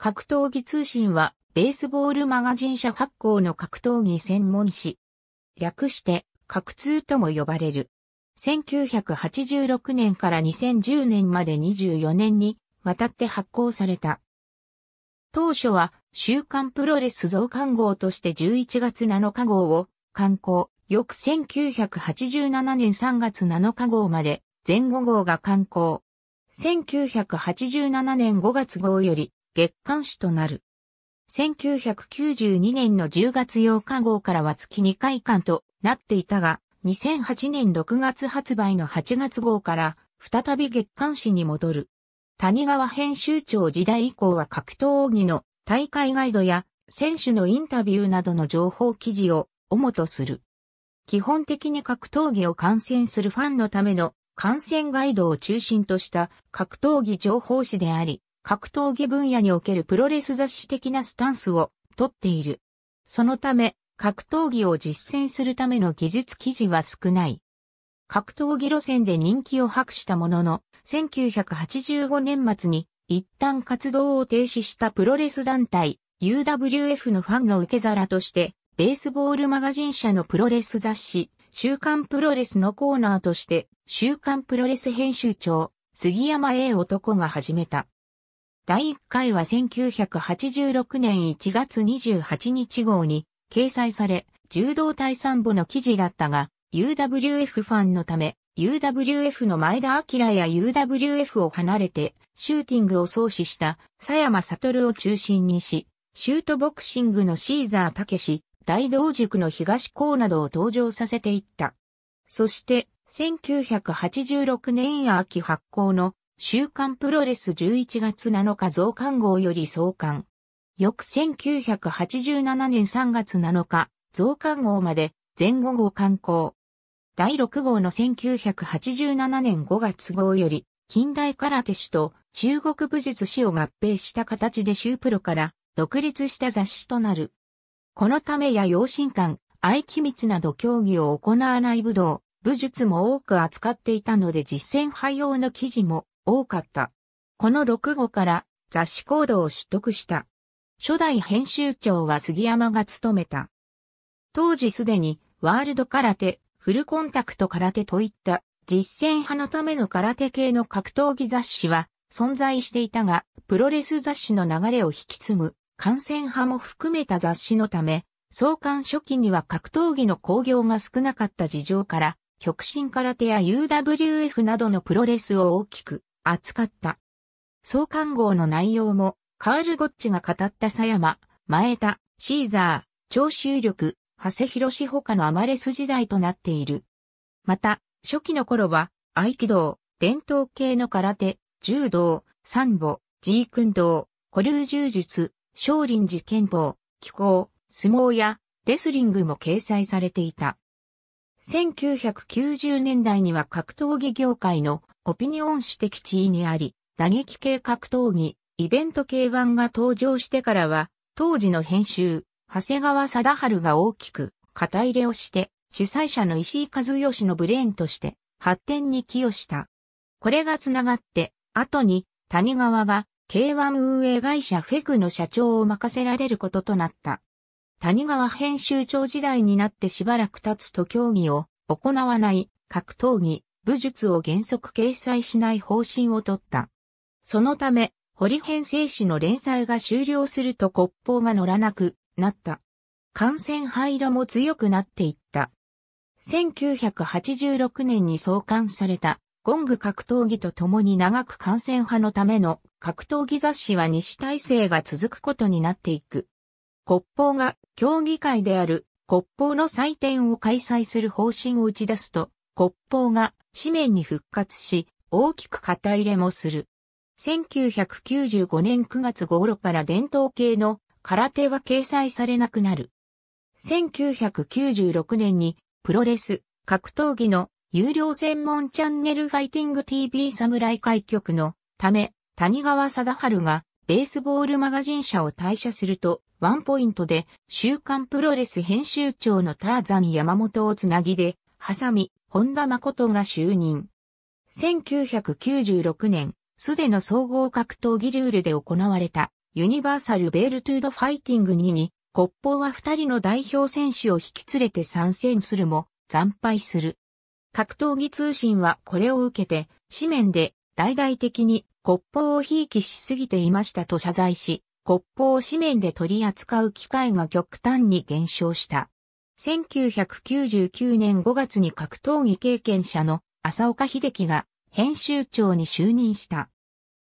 格闘技通信は、ベースボールマガジン社発行の格闘技専門誌。略して、格通とも呼ばれる。1986年から2010年まで24年にわたって発行された。当初は、週刊プロレス増刊号として11月7日号を刊行、翌1987年3月7日号まで前後号が刊行。1987年5月号より月刊誌となる。1992年の10月8日号からは月2回間となっていたが、2008年6月発売の8月号から再び月刊誌に戻る。谷川編集長時代以降は格闘技の大会ガイドや選手のインタビューなどの情報記事を主とする。基本的に格闘技を観戦するファンのための観戦ガイドを中心とした格闘技情報誌であり、格闘技分野におけるプロレス雑誌的なスタンスを取っている。そのため、格闘技を実践するための技術記事は少ない。格闘技路線で人気を博したものの、1985年末に一旦活動を停止したプロレス団体 UWF のファンの受け皿として、ベースボールマガジン社のプロレス雑誌、週刊プロレスのコーナーとして、週刊プロレス編集長、杉山英男が始めた。第1回は1986年1月28日号に掲載され、柔道対散歩の記事だったが、UWF ファンのため、UWF の前田明や UWF を離れて、シューティングを創始した佐山悟を中心にし、シュートボクシングのシーザー武史、大道塾の東高などを登場させていった。そして、1986年秋発行の週刊プロレス11月7日増刊号より創刊。翌1987年3月7日、増刊号まで前後号刊行。第6号の1987年5月号より、近代空手師と中国武術師を合併した形でシュープロから独立した雑誌となる。このためや養神館、愛機密など競技を行わない武道、武術も多く扱っていたので実践派用の記事も多かった。この6号から雑誌コードを取得した。初代編集長は杉山が務めた。当時すでにワールド空手、フルコンタクト空手といった実践派のための空手系の格闘技雑誌は存在していたが、プロレス雑誌の流れを引き継ぐ感染派も含めた雑誌のため、創刊初期には格闘技の興行が少なかった事情から、極真空手や UWF などのプロレスを大きく扱った。創刊号の内容も、カール・ゴッチが語った佐山、前田、シーザー、長州力、長谷博士他のアマレス時代となっている。また、初期の頃は、合気道、伝統系の空手、柔道、サンボ、ジークン道、古流柔術、少林寺剣法、気候、相撲や、レスリングも掲載されていた。1990年代には格闘技業界のオピニオン指摘地位にあり、打撃系格闘技、イベント系版が登場してからは、当時の編集、長谷川貞治が大きく、肩入れをして、主催者の石井和義のブレーンとして、発展に寄与した。これが繋がって、後に、谷川が、K1 運営会社フェクの社長を任せられることとなった。谷川編集長時代になってしばらく経つと競技を行わない格闘技武術を原則掲載しない方針を取った。そのため、堀編成史の連載が終了すると国宝が乗らなくなった。感染灰色も強くなっていった。1986年に創刊されたゴング格闘技と共に長く感染派のための格闘技雑誌は西体制が続くことになっていく。国宝が競技会である国宝の祭典を開催する方針を打ち出すと、国宝が紙面に復活し、大きく型入れもする。1995年9月頃から伝統系の空手は掲載されなくなる。1996年にプロレス、格闘技の有料専門チャンネルファイティング TV 侍開局のため谷川貞治がベースボールマガジン社を退社するとワンポイントで週刊プロレス編集長のターザン山本をつなぎで挟み本田誠が就任。1996年、すでの総合格闘技ルールで行われたユニバーサルベールトゥードファイティング2に、国宝は2人の代表選手を引き連れて参戦するも、惨敗する。格闘技通信はこれを受けて、紙面で大々的に国宝をひいきしすぎていましたと謝罪し、国宝を紙面で取り扱う機会が極端に減少した。1999年5月に格闘技経験者の浅岡秀樹が編集長に就任した。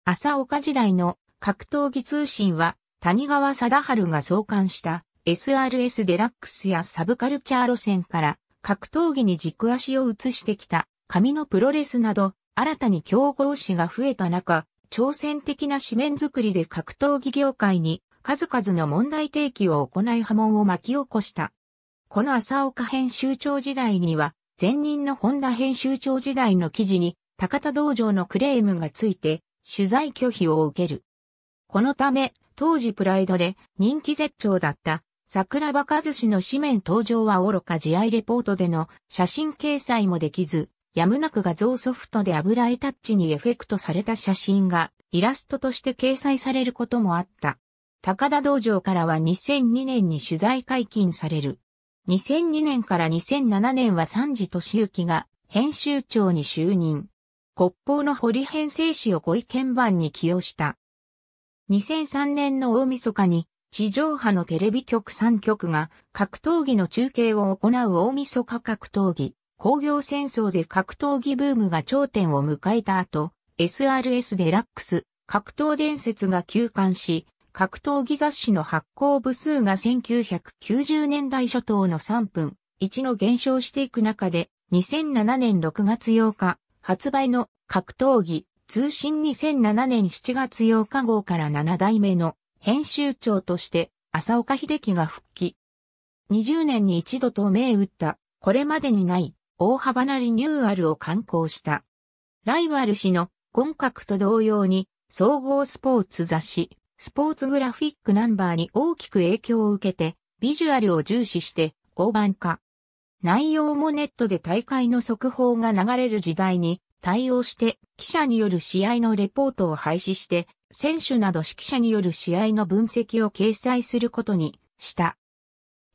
浅岡時代の格闘技通信は谷川貞治が創刊した SRS デラックスやサブカルチャー路線から格闘技に軸足を移してきた紙のプロレスなど新たに競合誌が増えた中、挑戦的な紙面作りで格闘技業界に数々の問題提起を行い波紋を巻き起こした。この朝岡編集長時代には、前任の本田編集長時代の記事に、高田道場のクレームがついて、取材拒否を受ける。このため、当時プライドで人気絶頂だった桜庭和氏の紙面登場は愚か慈愛レポートでの写真掲載もできず、やむなく画像ソフトで油絵タッチにエフェクトされた写真がイラストとして掲載されることもあった。高田道場からは2002年に取材解禁される。2002年から2007年は三次敏行が編集長に就任。国宝の堀編成史をご意見版に起用した。2003年の大晦日に地上波のテレビ局3局が格闘技の中継を行う大晦日格闘技、工業戦争で格闘技ブームが頂点を迎えた後、SRS デラックス、格闘伝説が休館し、格闘技雑誌の発行部数が1990年代初頭の3分、1の減少していく中で、2007年6月8日、発売の格闘技通信2007年7月8日号から7代目の編集長として浅岡秀樹が復帰。20年に一度と銘打った、これまでにない大幅なリニューアルを刊行した。ライバル誌の本格と同様に総合スポーツ雑誌スポーツグラフィックナンバーに大きく影響を受けて、ビジュアルを重視して大盤化。内容もネットで大会の速報が流れる時代に対応して記者による試合のレポートを廃止して選手など指揮者による試合の分析を掲載することにした。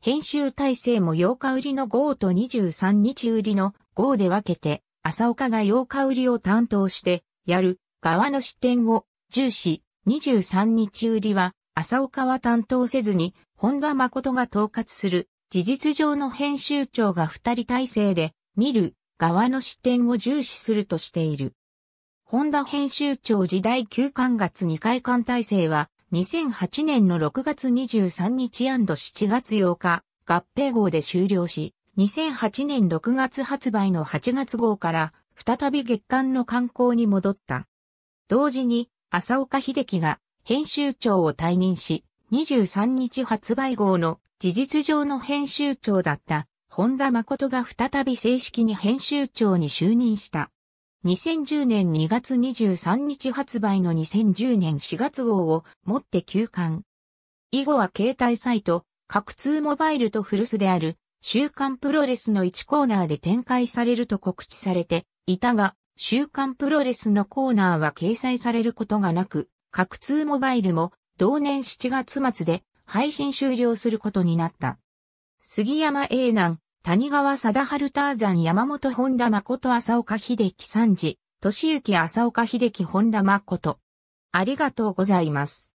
編集体制も8日売りの号と23日売りの号で分けて、朝岡が8日売りを担当して、やる側の視点を重視、23日売りは、朝岡は担当せずに、本田誠が統括する、事実上の編集長が二人体制で、見る、側の視点を重視するとしている。本田編集長時代休刊月二回刊体制は、2008年の6月23日 &7 月8日、合併号で終了し、2008年6月発売の8月号から、再び月刊の刊行に戻った。同時に、浅岡秀樹が編集長を退任し、23日発売号の事実上の編集長だった本田誠が再び正式に編集長に就任した。2010年2月23日発売の2010年4月号をもって休刊。以後は携帯サイト、各通モバイルと古巣である週刊プロレスの1コーナーで展開されると告知されていたが、週刊プロレスのコーナーは掲載されることがなく、各通モバイルも同年7月末で配信終了することになった。杉山英南、谷川貞春ターザン山本本田誠浅岡秀樹三次、俊幸浅岡秀樹本田誠。ありがとうございます。